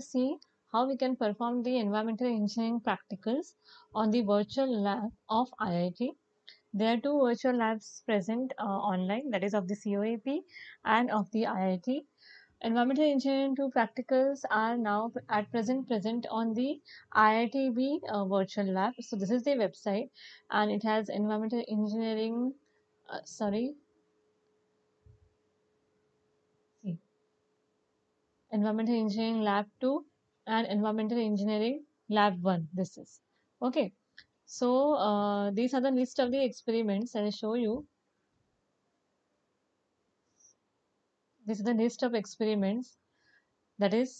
see how we can perform the environmental engineering practicals on the virtual lab of IIT. There are two virtual labs present uh, online that is of the COAP and of the IIT. Environmental engineering 2 practicals are now at present present on the IITB uh, virtual lab. So this is the website and it has environmental engineering, uh, sorry, environmental engineering lab 2 and environmental engineering lab 1 this is okay so uh, these are the list of the experiments i show you this is the list of experiments that is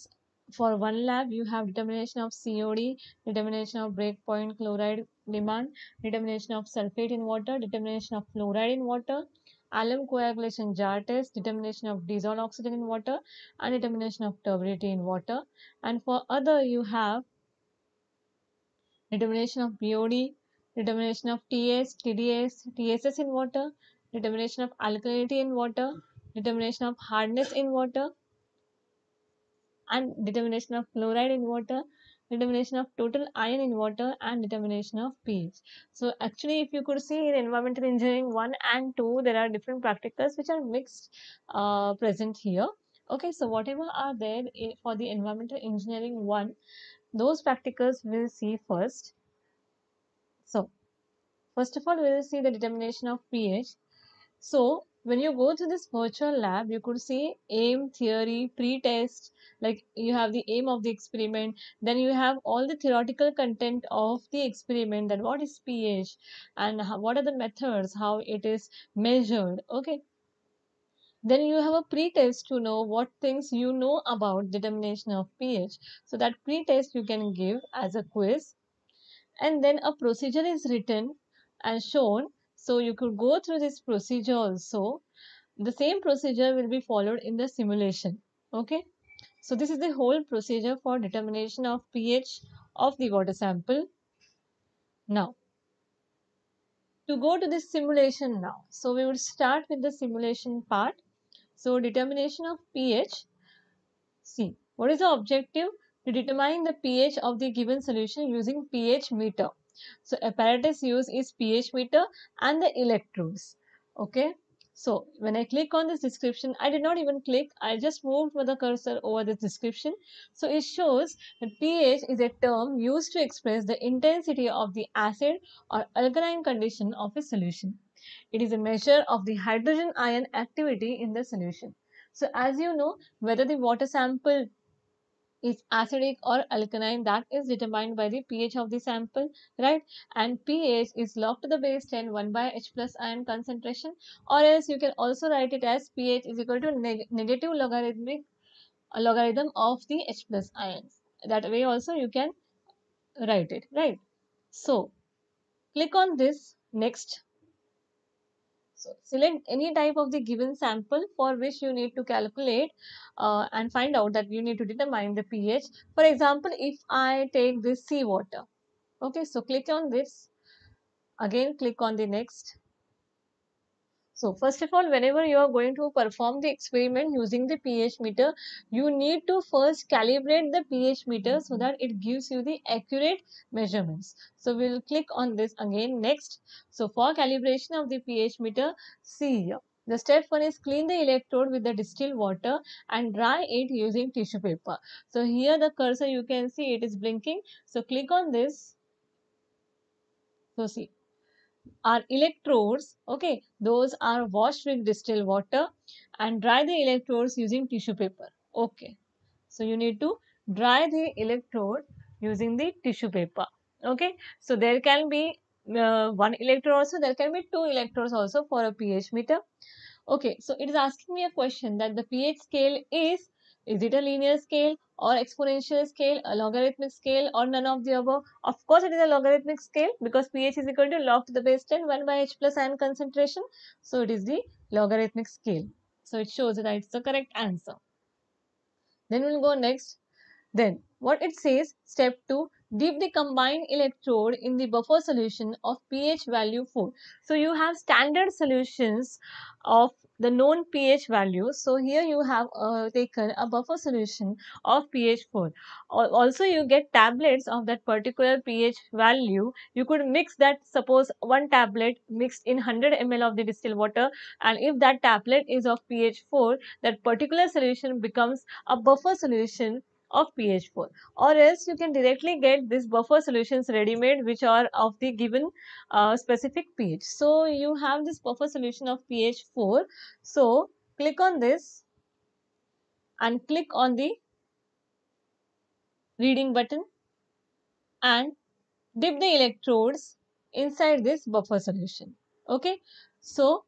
for one lab you have determination of COD, determination of breakpoint chloride demand, determination of sulfate in water, determination of fluoride in water, alum coagulation jar test, determination of dissolved oxygen in water, and determination of turbidity in water. And for other, you have determination of BOD, determination of TS, TDS, TSS in water, determination of alkalinity in water, determination of hardness in water, and determination of fluoride in water determination of total iron in water and determination of pH. So actually if you could see in environmental engineering 1 and 2 there are different practicals which are mixed uh, present here. Okay so whatever are there for the environmental engineering 1 those practicals we'll see first. So first of all we will see the determination of pH. So when you go to this virtual lab you could see aim theory pre-test like you have the aim of the experiment then you have all the theoretical content of the experiment that what is ph and how, what are the methods how it is measured okay then you have a pretest to know what things you know about determination of pH. So that pretest you can give as a quiz. And then a procedure is written and shown so you could go through this procedure also. The same procedure will be followed in the simulation. Okay. So this is the whole procedure for determination of pH of the water sample. Now, to go to the simulation now. So we will start with the simulation part. So determination of pH. See, what is the objective? To determine the pH of the given solution using pH meter. So apparatus used is pH meter and the electrodes. Okay. So when I click on this description, I did not even click. I just moved with the cursor over this description. So it shows that pH is a term used to express the intensity of the acid or alkaline condition of a solution. It is a measure of the hydrogen ion activity in the solution. So as you know, whether the water sample is acidic or alkaline that is determined by the pH of the sample right and pH is log to the base 10 1 by H plus ion concentration or else you can also write it as pH is equal to neg negative logarithmic uh, logarithm of the H plus ions that way also you can write it right so click on this next so select any type of the given sample for which you need to calculate uh, and find out that you need to determine the pH. For example, if I take this seawater, okay, so click on this, again click on the next so first of all, whenever you are going to perform the experiment using the pH meter, you need to first calibrate the pH meter so that it gives you the accurate measurements. So we'll click on this again next. So for calibration of the pH meter, see here. The step one is clean the electrode with the distilled water and dry it using tissue paper. So here the cursor you can see it is blinking. So click on this. So see are electrodes okay those are washed with distilled water and dry the electrodes using tissue paper okay so you need to dry the electrode using the tissue paper okay so there can be uh, one electrode also there can be two electrodes also for a ph meter okay so it is asking me a question that the ph scale is is it a linear scale or exponential scale, a logarithmic scale or none of the above? Of course, it is a logarithmic scale because pH is equal to log to the base 10 1 by H plus ion concentration. So, it is the logarithmic scale. So, it shows that it's the correct answer. Then we'll go next. Then what it says, step 2, dip the combined electrode in the buffer solution of pH value 4. So you have standard solutions of the known pH values. So here you have uh, taken a buffer solution of pH 4. Also you get tablets of that particular pH value. You could mix that suppose one tablet mixed in 100 ml of the distilled water and if that tablet is of pH 4 that particular solution becomes a buffer solution of pH4 or else you can directly get this buffer solutions ready made which are of the given uh, specific pH. So, you have this buffer solution of pH4. So, click on this and click on the reading button and dip the electrodes inside this buffer solution. Okay. So,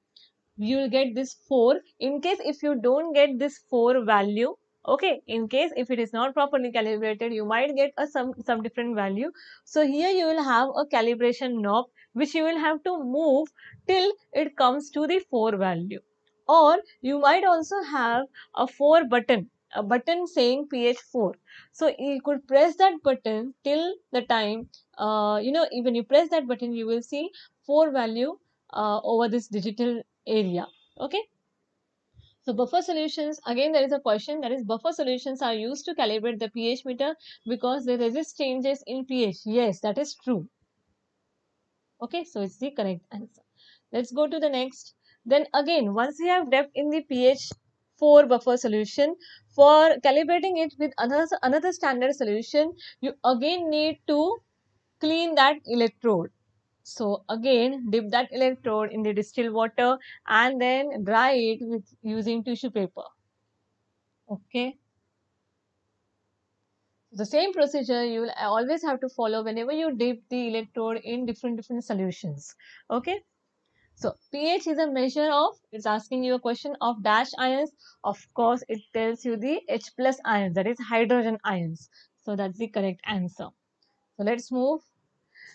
you will get this 4. In case if you don't get this 4 value, okay in case if it is not properly calibrated you might get a some some different value so here you will have a calibration knob which you will have to move till it comes to the 4 value or you might also have a 4 button a button saying pH 4. So you could press that button till the time, uh, you know, even you press that button, you will see 4 value uh, over this digital area. Okay. So buffer solutions, again there is a question that is buffer solutions are used to calibrate the pH meter because they resist changes in pH. Yes, that is true. Okay, so it's the correct answer. Let's go to the next. Then again, once you have depth in the pH 4 buffer solution, for calibrating it with another, another standard solution, you again need to clean that electrode. So again, dip that electrode in the distilled water and then dry it with using tissue paper. Okay. The same procedure you will always have to follow whenever you dip the electrode in different different solutions. Okay. So pH is a measure of, it's asking you a question of dash ions. Of course, it tells you the H plus ions, that is hydrogen ions. So that's the correct answer. So let's move.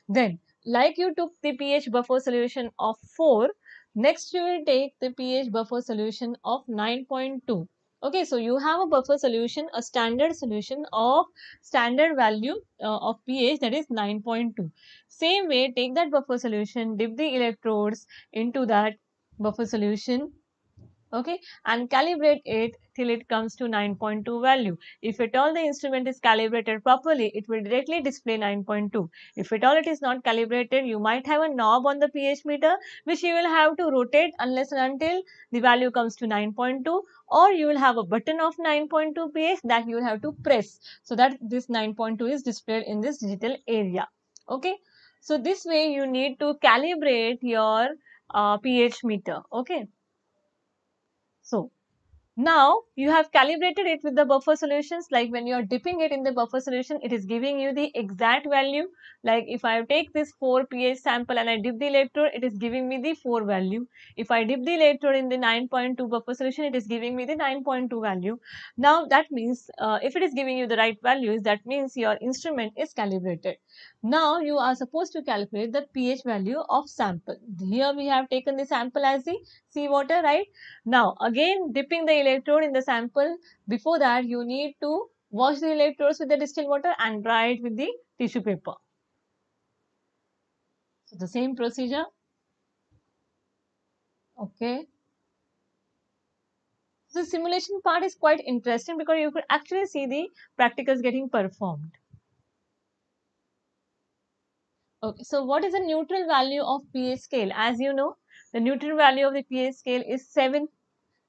Then like you took the pH buffer solution of 4, next you will take the pH buffer solution of 9.2. Okay, so you have a buffer solution, a standard solution of standard value uh, of pH that is 9.2. Same way, take that buffer solution, dip the electrodes into that buffer solution okay and calibrate it till it comes to 9.2 value. If at all the instrument is calibrated properly, it will directly display 9.2. If at all it is not calibrated, you might have a knob on the pH meter which you will have to rotate unless and until the value comes to 9.2 or you will have a button of 9.2 pH that you will have to press so that this 9.2 is displayed in this digital area. Okay. So, this way you need to calibrate your uh, pH meter. Okay. So, Now you have calibrated it with the buffer solutions like when you are dipping it in the buffer solution it is giving you the exact value like if I take this 4 pH sample and I dip the electrode it is giving me the 4 value. If I dip the electrode in the 9.2 buffer solution it is giving me the 9.2 value. Now that means uh, if it is giving you the right values that means your instrument is calibrated. Now you are supposed to calculate the pH value of sample. Here we have taken the sample as the seawater, right. Now again dipping the electrode in the sample. Before that, you need to wash the electrodes with the distilled water and dry it with the tissue paper. So the same procedure. Okay. So simulation part is quite interesting because you could actually see the practicals getting performed. Okay, so what is the neutral value of pH scale? As you know, the neutral value of the pH scale is 7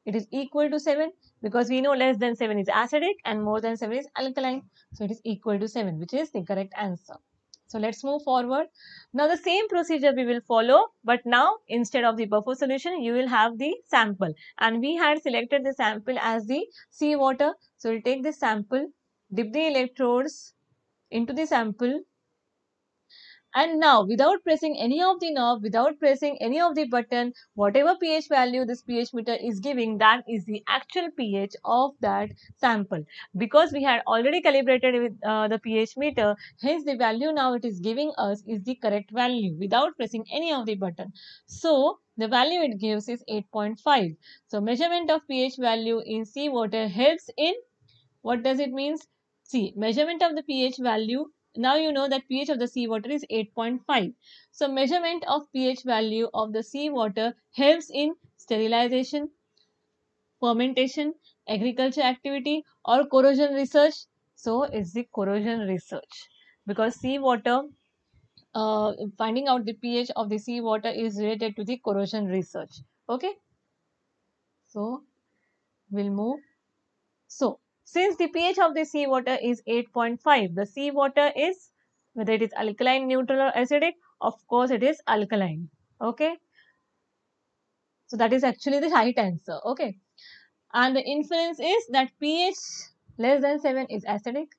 it is equal to 7 because we know less than 7 is acidic and more than 7 is alkaline. So, it is equal to 7 which is the correct answer. So, let us move forward. Now, the same procedure we will follow but now instead of the buffer solution you will have the sample and we had selected the sample as the sea water. So, we will take this sample, dip the electrodes into the sample and now without pressing any of the knob, without pressing any of the button, whatever pH value this pH meter is giving, that is the actual pH of that sample. Because we had already calibrated with uh, the pH meter, hence the value now it is giving us is the correct value without pressing any of the button. So the value it gives is 8.5. So measurement of pH value in seawater helps in what does it means? See, measurement of the pH value now you know that pH of the seawater is 8.5. So measurement of pH value of the seawater helps in sterilization, fermentation, agriculture activity or corrosion research. So it's the corrosion research because seawater, uh, finding out the pH of the seawater is related to the corrosion research. Okay. So we'll move. So since the pH of the seawater is 8.5, the seawater is, whether it is alkaline, neutral or acidic, of course it is alkaline. Okay. So that is actually the right answer. Okay. And the inference is that pH less than 7 is acidic,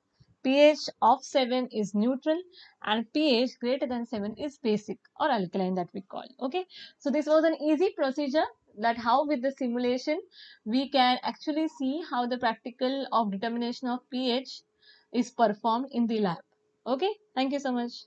pH of 7 is neutral and pH greater than 7 is basic or alkaline that we call. Okay. So this was an easy procedure that how with the simulation we can actually see how the practical of determination of pH is performed in the lab. Okay, thank you so much.